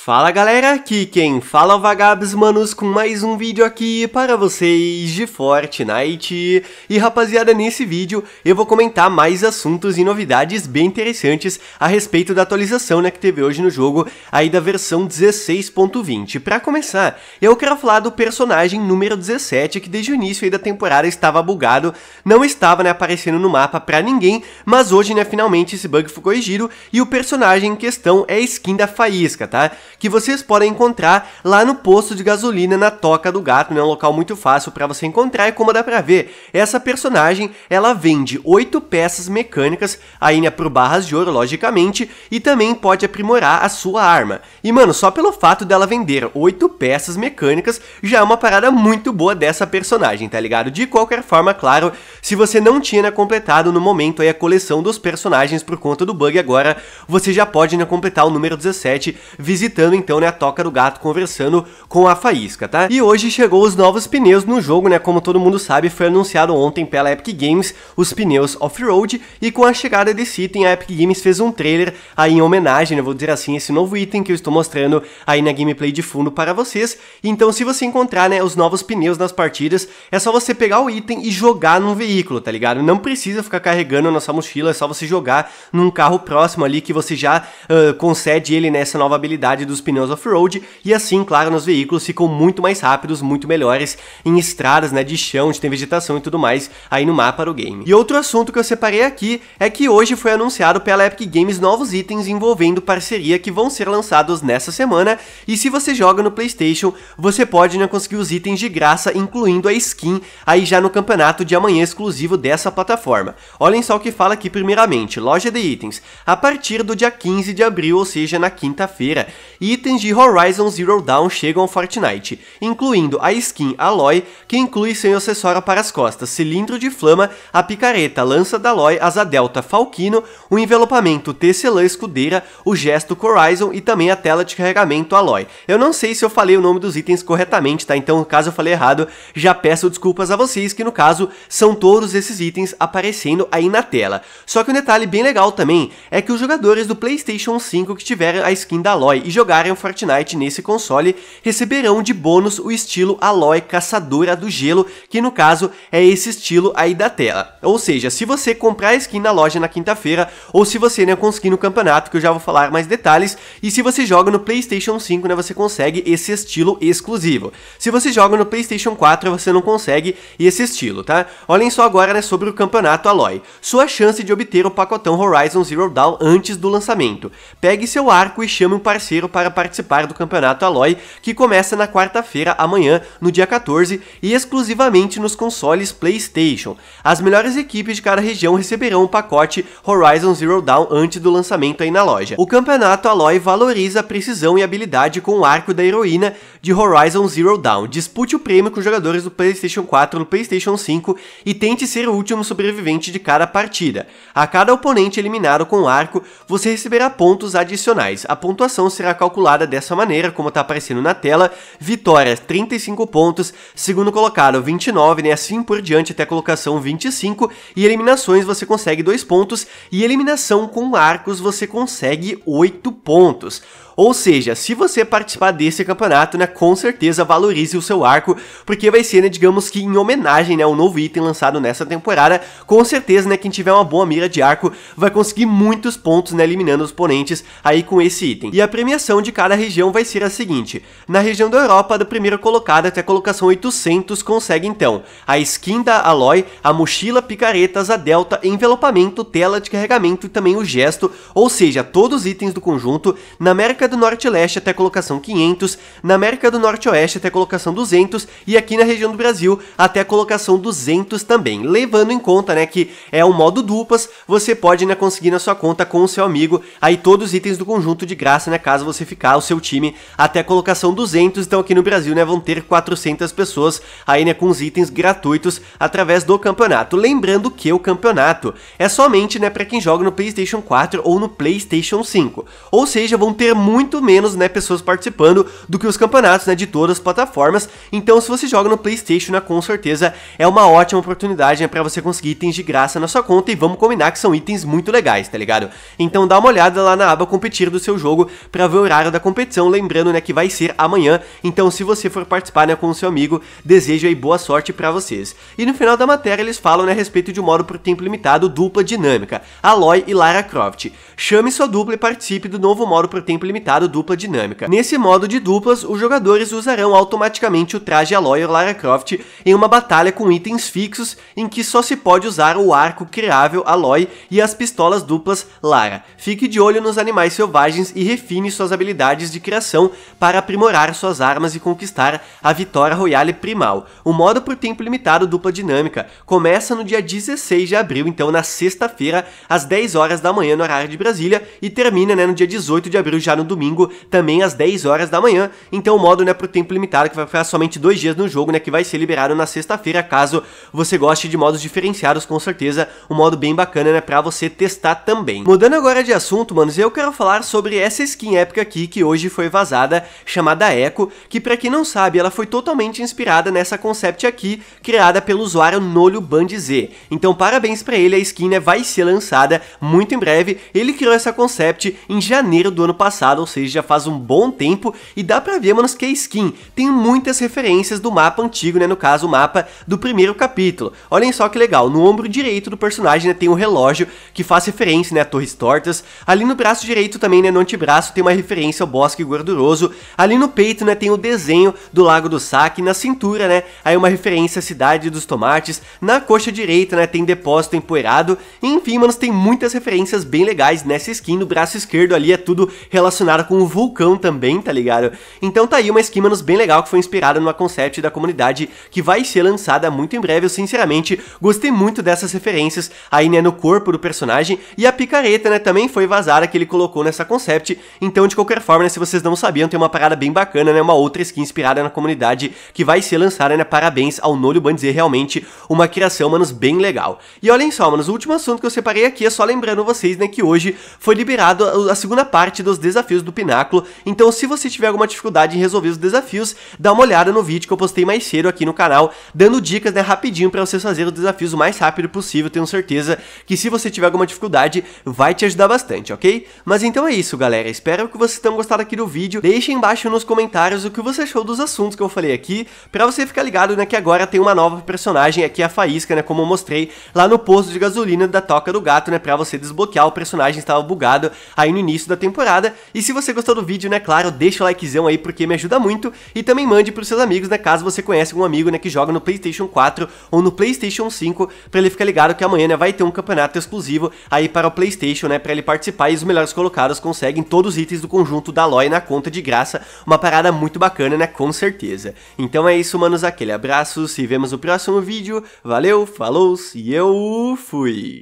Fala galera, aqui quem fala é o Vagabes Manos com mais um vídeo aqui para vocês de Fortnite. E rapaziada, nesse vídeo eu vou comentar mais assuntos e novidades bem interessantes a respeito da atualização né, que teve hoje no jogo, aí da versão 16.20. Para começar, eu quero falar do personagem número 17 que desde o início aí da temporada estava bugado, não estava né, aparecendo no mapa para ninguém, mas hoje né, finalmente esse bug foi corrigido e o personagem em questão é a skin da Faísca, tá? que vocês podem encontrar lá no posto de gasolina na Toca do Gato, né? Um local muito fácil para você encontrar e como dá para ver, essa personagem, ela vende oito peças mecânicas aí por pro barras de ouro, logicamente, e também pode aprimorar a sua arma. E mano, só pelo fato dela vender oito peças mecânicas já é uma parada muito boa dessa personagem, tá ligado? De qualquer forma, claro, se você não tinha né, completado no momento aí a coleção dos personagens por conta do bug agora, você já pode né, completar o número 17 visitando então, né, a toca do gato conversando com a Faísca, tá? E hoje chegou os novos pneus no jogo, né, como todo mundo sabe, foi anunciado ontem pela Epic Games os pneus off-road e com a chegada desse item a Epic Games fez um trailer aí em homenagem, né, vou dizer assim, esse novo item que eu estou mostrando aí na gameplay de fundo para vocês. Então, se você encontrar, né, os novos pneus nas partidas, é só você pegar o item e jogar num veículo, tá ligado? Não precisa ficar carregando na sua mochila, é só você jogar num carro próximo ali que você já uh, concede ele nessa né, nova habilidade dos dos pneus off-road e assim, claro, nos veículos ficam muito mais rápidos, muito melhores em estradas, né, de chão, onde tem vegetação e tudo mais aí no mapa do game. E outro assunto que eu separei aqui é que hoje foi anunciado pela Epic Games novos itens envolvendo parceria que vão ser lançados nessa semana e se você joga no PlayStation, você pode né, conseguir os itens de graça, incluindo a skin aí já no campeonato de amanhã exclusivo dessa plataforma. Olhem só o que fala aqui primeiramente, loja de itens, a partir do dia 15 de abril, ou seja, na quinta-feira. E itens de Horizon Zero Dawn chegam ao Fortnite, incluindo a skin Aloy, que inclui seu acessório para as costas, cilindro de flama, a picareta, lança da Aloy, asa delta Falquino, o envelopamento tecelã escudeira, o gesto Horizon e também a tela de carregamento Aloy. Eu não sei se eu falei o nome dos itens corretamente, tá? Então, caso eu falei errado, já peço desculpas a vocês, que no caso são todos esses itens aparecendo aí na tela. Só que um detalhe bem legal também é que os jogadores do PlayStation 5 que tiveram a skin da Aloy e jogaram comprarem o Fortnite nesse console receberão de bônus o estilo Aloy Caçadora do Gelo, que no caso é esse estilo aí da tela. Ou seja, se você comprar a skin na loja na quinta-feira, ou se você né, conseguir no campeonato, que eu já vou falar mais detalhes, e se você joga no PlayStation 5, né, você consegue esse estilo exclusivo. Se você joga no PlayStation 4, você não consegue esse estilo, tá? Olhem só agora né, sobre o campeonato Aloy. Sua chance de obter o pacotão Horizon Zero Dawn antes do lançamento. Pegue seu arco e chame um parceiro para para participar do Campeonato Aloy, que começa na quarta-feira, amanhã, no dia 14, e exclusivamente nos consoles PlayStation. As melhores equipes de cada região receberão o um pacote Horizon Zero Dawn antes do lançamento aí na loja. O Campeonato Aloy valoriza a precisão e habilidade com o arco da heroína de Horizon Zero Dawn. Dispute o prêmio com os jogadores do PlayStation 4 do PlayStation 5 e tente ser o último sobrevivente de cada partida. A cada oponente eliminado com o arco, você receberá pontos adicionais. A pontuação será calculada calculada dessa maneira, como está aparecendo na tela, vitórias 35 pontos, segundo colocado 29, né, assim por diante até a colocação 25, e eliminações você consegue 2 pontos, e eliminação com arcos você consegue 8 pontos. Ou seja, se você participar desse campeonato, né, com certeza valorize o seu arco, porque vai ser, né, digamos que em homenagem, né, ao novo item lançado nessa temporada. Com certeza, né, quem tiver uma boa mira de arco vai conseguir muitos pontos, né, eliminando os oponentes aí com esse item. E a premiação de cada região vai ser a seguinte. Na região da Europa, da primeira colocada até a colocação 800 consegue então a skin da Aloy, a mochila, picaretas, a delta, envelopamento, tela de carregamento e também o gesto, ou seja, todos os itens do conjunto. Na América do Norte Leste até a colocação 500, na América do Norte Oeste até a colocação 200 e aqui na região do Brasil até a colocação 200 também. Levando em conta, né, que é um modo duplas, você pode, né, conseguir na sua conta com o seu amigo aí todos os itens do conjunto de graça, né, caso você ficar o seu time até a colocação 200. Então aqui no Brasil, né, vão ter 400 pessoas aí, né, com os itens gratuitos através do campeonato. Lembrando que o campeonato é somente, né, para quem joga no PlayStation 4 ou no PlayStation 5. Ou seja, vão ter muito muito menos né, pessoas participando do que os campeonatos né, de todas as plataformas. Então, se você joga no PlayStation, né, com certeza é uma ótima oportunidade né, para você conseguir itens de graça na sua conta. E vamos combinar que são itens muito legais, tá ligado? Então, dá uma olhada lá na aba competir do seu jogo para ver o horário da competição. Lembrando né, que vai ser amanhã. Então, se você for participar né, com o seu amigo, desejo aí boa sorte para vocês. E no final da matéria, eles falam né, a respeito de um modo por tempo limitado dupla dinâmica: Aloy e Lara Croft. Chame sua dupla e participe do novo modo por tempo limitado limitado dupla dinâmica. Nesse modo de duplas, os jogadores usarão automaticamente o traje Aloy ou Lara Croft em uma batalha com itens fixos em que só se pode usar o arco criável Aloy e as pistolas duplas Lara. Fique de olho nos animais selvagens e refine suas habilidades de criação para aprimorar suas armas e conquistar a vitória royale primal. O modo por tempo limitado dupla dinâmica começa no dia 16 de abril, então na sexta-feira, às 10 horas da manhã no horário de Brasília e termina né, no dia 18 de abril já no domingo, também às 10 horas da manhã. Então o modo né, para o tempo limitado, que vai ficar somente dois dias no jogo, né, que vai ser liberado na sexta-feira, caso você goste de modos diferenciados, com certeza, um modo bem bacana né, para você testar também. Mudando agora de assunto, manos, eu quero falar sobre essa skin épica aqui que hoje foi vazada, chamada Echo, que para quem não sabe, ela foi totalmente inspirada nessa concept aqui, criada pelo usuário Nolho Band Z. Então parabéns para ele, a skin né, vai ser lançada muito em breve. Ele criou essa concept em janeiro do ano passado, lançado, ou seja, já faz um bom tempo, e dá pra ver, manos, que a é skin tem muitas referências do mapa antigo, né, no caso o mapa do primeiro capítulo. Olhem só que legal, no ombro direito do personagem né, tem um relógio que faz referência né, a torres tortas, ali no braço direito também, né, no antebraço, tem uma referência ao bosque gorduroso, ali no peito né, tem o desenho do Lago do Saque, na cintura, né, aí uma referência à Cidade dos Tomates, na coxa direita, né, tem depósito empoeirado, enfim, manos, tem muitas referências bem legais nessa skin, no braço esquerdo ali é tudo relacionado relacionada com o vulcão também, tá ligado? Então tá aí uma Esquimanos bem legal que foi inspirada numa concept da comunidade que vai ser lançada muito em breve. Eu sinceramente gostei muito dessas referências aí, né, é no corpo do personagem e a picareta, né, também foi vazada que ele colocou nessa concept. Então, de qualquer forma, né, se vocês não sabiam, tem uma parada bem bacana, né, uma outra skin inspirada na comunidade que vai ser lançada, né, parabéns ao Nolio Bandizer, realmente uma criação, manos, bem legal. E olhem só, manos, o último assunto que eu separei aqui é só lembrando vocês, né, que hoje foi liberado a segunda parte dos desafios desafios do Pináculo, então se você tiver alguma dificuldade em resolver os desafios, dá uma olhada no vídeo que eu postei mais cedo aqui no canal, dando dicas né, rapidinho para você fazer os desafios o mais rápido possível, tenho certeza que se você tiver alguma dificuldade, vai te ajudar bastante, ok? Mas então é isso, galera, espero que vocês tenham gostado aqui do vídeo, deixem embaixo nos comentários o que você achou dos assuntos que eu falei aqui, para você ficar ligado né, que agora tem uma nova personagem aqui, a Faísca, né, como eu mostrei lá no posto de gasolina da Toca do Gato, né, para você desbloquear o personagem estava bugado aí no início da temporada, e se você gostou do vídeo, né, claro, deixa o likezão aí porque me ajuda muito e também mande pros seus amigos, né, caso você conhece um amigo, né, que joga no Playstation 4 ou no Playstation 5, pra ele ficar ligado que amanhã, né, vai ter um campeonato exclusivo aí para o Playstation, né, pra ele participar e os melhores colocados conseguem todos os itens do conjunto da Loi na conta de graça, uma parada muito bacana, né, com certeza. Então é isso, manos, aquele abraço, se vemos no próximo vídeo, valeu, falou e eu fui!